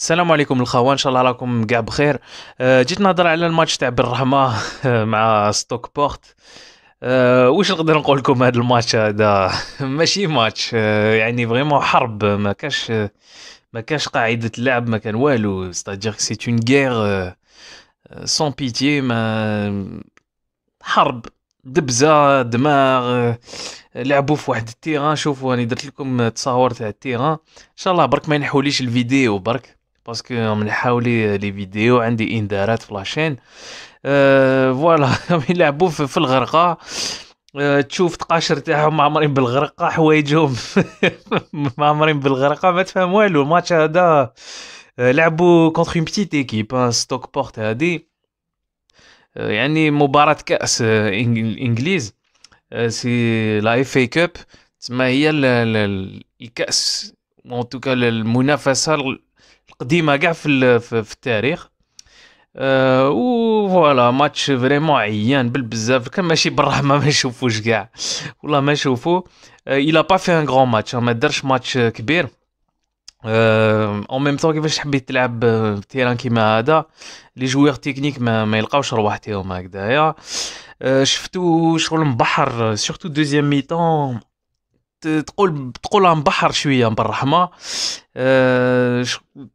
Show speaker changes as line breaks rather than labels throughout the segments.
السلام عليكم الخوان ان شاء الله راكم كاع بخير أه، جيت نهضر على الماتش تاع بالرحمه أه، مع ستوك بورت أه، واش نقدر نقول لكم هذا الماتش هذا ماشي ماتش يعني فريمون حرب ما كاش ما كاش قاعده لعب ما كان والو ستادير سي اون غير سون بيتي ما حرب دبزه دماغ لعبوا في واحد التيران شوفوا راني درت لكم تصاور تاع التيران ان شاء الله برك ما ينحوليش الفيديو برك باسكو من حاولي لي فيديو عندي انذارات في لاشين أه فوالا يلعبوا في الغرقه أه تشوف تقاشر تاعهم معمرين بالغرقه حوايجهم معمرين بالغرقه ما تفهم والو الماتش هذا لعبوا كونتر اون بتيت ايكيب ستوك بورت هادي يعني مباراة كأس الإنجليز سي لا اف اي كاب تسمى هي الكأس اون توكا المنافسه القديمه كاع في, في التاريخ و فوالا ماتش فريمون عيان بالبزاف كان ماشي بالرحمه ما نشوفوش كاع والله ما نشوفو الا با في ان غران ماتش ما دارش ماتش كبير اون ميم طون كيفاش حبيت تلعب تيران كيما هذا لي جوير تكنيك ما, ما يلقاوش رواحتهم هكذايا شفتو شغل مبحر سورتو دوزيام ميتون تقول تقولها مبحر شويه بالرحمه أه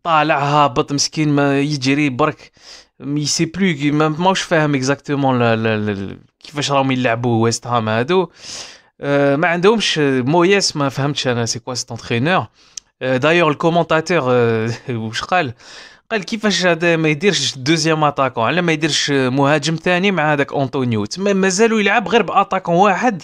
طالع هابط مسكين ما يجري برك مي سي بلو ما ماوش فاهم اكزاكتومون كيفاش راهم يلعبوا ويست هام هادو أه ما عندهمش مويس ما فهمتش انا سي كوا سيت انترينور أه دايور الكومونتاتور واش قال قال كيفاش هذا ما يديرش دوزيام اتاكون على ما يديرش مهاجم ثاني مع هذاك انطونيو تما مازالو يلعب غير باتاكون واحد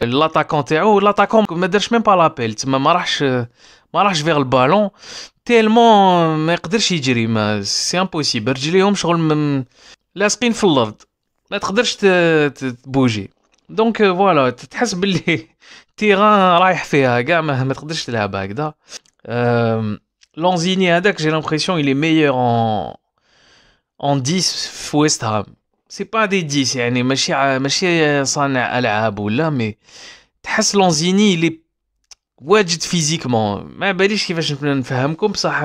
l'attaquant oh l'attaquant ne même pas l'appel ne راحش ما vers le ballon tellement ما يقدرش يجري ما c'est impossible رجليهم شغل لاصقين في الارض ما تقدرش تبوجي دونك فوالا تحس باللي رايح فيها كاع ما تقدرش هكذا لونزيني هذاك جي l'impression il est meilleur en en 10 West Ham سي با دي ديس يعني ماشي ماشي صانع العاب ولا مي تحس لونزيني اللي واجد فيزيكمون ما باليش كيفاش نفهمكم بصح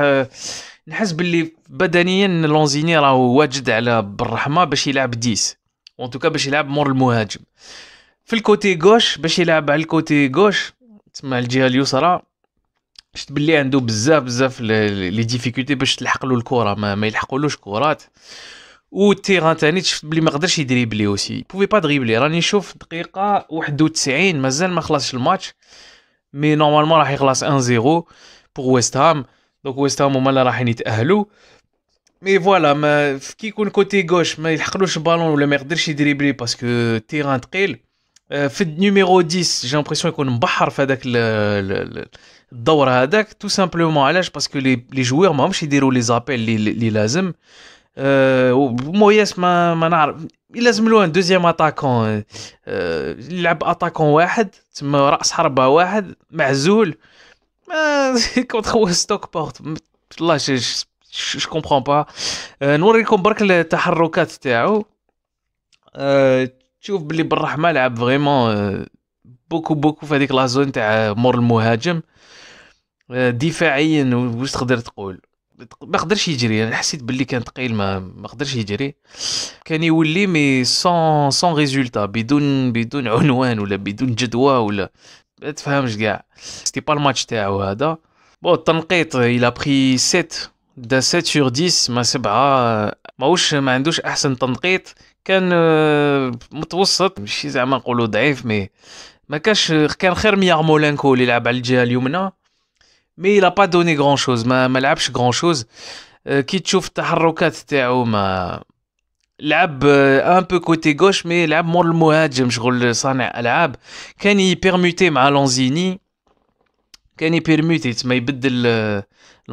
نحس باللي بدنيا لونزيني راه واجد على بالرحمه باش يلعب ديس اون توكا باش يلعب مور المهاجم في الكوتي غوش باش يلعب على الكوتي غوش تسمى الجهه اليسرى شفت باللي عنده بزاف بزاف لي ديفيكولتي باش تلحق له الكره ما, ما يلحقولوش كرات والتيران تاني شفت بلي ما قدرش يدريبلي اوسي بوفي با دريبلي راني نشوف دقيقه 91 مازال ما خلصش الماتش مي نورمالمون راح يخلص 1-0 بوغ ويست هام دونك ويست هام هما اللي رايحين يتاهلوا مي فوالا ما كي يكون كوتي غوش ما يلحقلوش البالون ولا ما يقدرش يدريبلي باسكو التيران ثقيل في النيميرو 10 جي امبرسيون يكون مبحر في هذاك الدور هذاك تو سامبلومون علاش باسكو لي لي جوير يديرو يديروا لي زابيل اللي لازم موياس ما ما نعرف لازم له دوزيام اتاكون يلعب اتاكون واحد تما راس حربه واحد معزول كنت خوز ستوك بورت والله جو كومبرون با نوريكم برك التحركات تاعو تشوف بلي بالرحمه لعب فريمون بوكو بوكو في هذيك لا زون تاع مور المهاجم دفاعيا واش تقدر تقول ما قدرش يجري انا حسيت باللي كان ثقيل ما ما قدرش يجري كان يولي مي سون سون ريزولتا بدون بدون عنوان ولا بدون جدوى ولا ما تفهمش كاع سيتي با الماتش تاعو هذا بون التنقيط الى بري 7 دا 7 سور 10 ما سبعة ماهوش ما عندوش احسن تنقيط كان آه، متوسط ماشي زعما نقولوا ضعيف مي ما كانش كان خير من يارمولانكو اللي يلعب على الجهه اليمنى mais il n'a pas donné grand chose. Ma malabche grand chose. Qui chouf taharokat tao ma lab euh, euh, un peu côté gauche, mais lab mon le mohad, j'aime jouer le san lab. Ken y ma lanzini. Ken permutait permuté, tu de le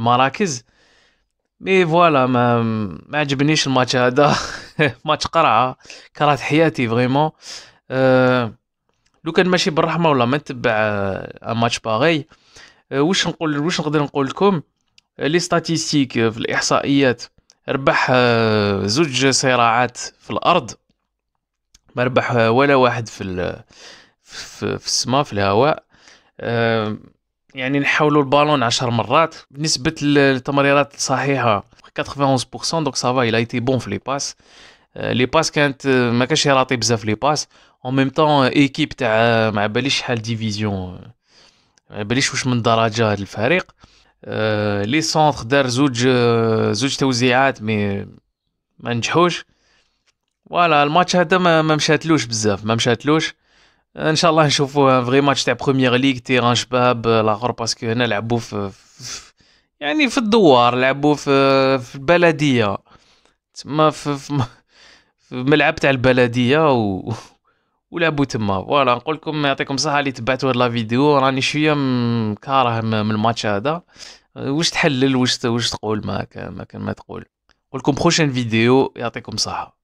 marakiz. Mais voilà, ma m'adjibnish le match hada. Match kara, kara t'hiyati vraiment. Euh, لو كان ماشي بالرحمه ولا ما تبع آه، واش نقول واش نقدر نقول لكم آه، لي ستاتيستيك في الاحصائيات ربح آه، زوج صراعات في الارض ما ربح ولا واحد في في, في السماء في الهواء يعني نحاولوا البالون عشر مرات بالنسبه للتمريرات الصحيحه 91% دونك سافا الى ايتي بون في لي باس لي باس كانت ما كانش يراطي بزاف لي باس اون ميم طون ايكيب تاع ما باليش شحال ديفيزيون بليش واش من درجه هذا الفريق آه، لي سونتر دار زوج آه، زوج توزيعات مي ما نجحوش فوالا الماتش هذا ما, مشاتلوش بزاف ما مشاتلوش ان شاء الله نشوفوا آه، فري ماتش تاع بروميير ليغ تيران شباب لاخر باسكو هنا لعبوا في, في يعني في الدوار لعبوا في, في البلديه تما في, في, في ملعب تاع البلديه و بو تما فوالا نقول لكم يعطيكم الصحه اللي تبعتوا هاد لا فيديو راني شويه كاره من الماتش هذا واش تحلل واش واش تقول ما كان ما كان ما تقول نقول لكم بروشين فيديو يعطيكم الصحه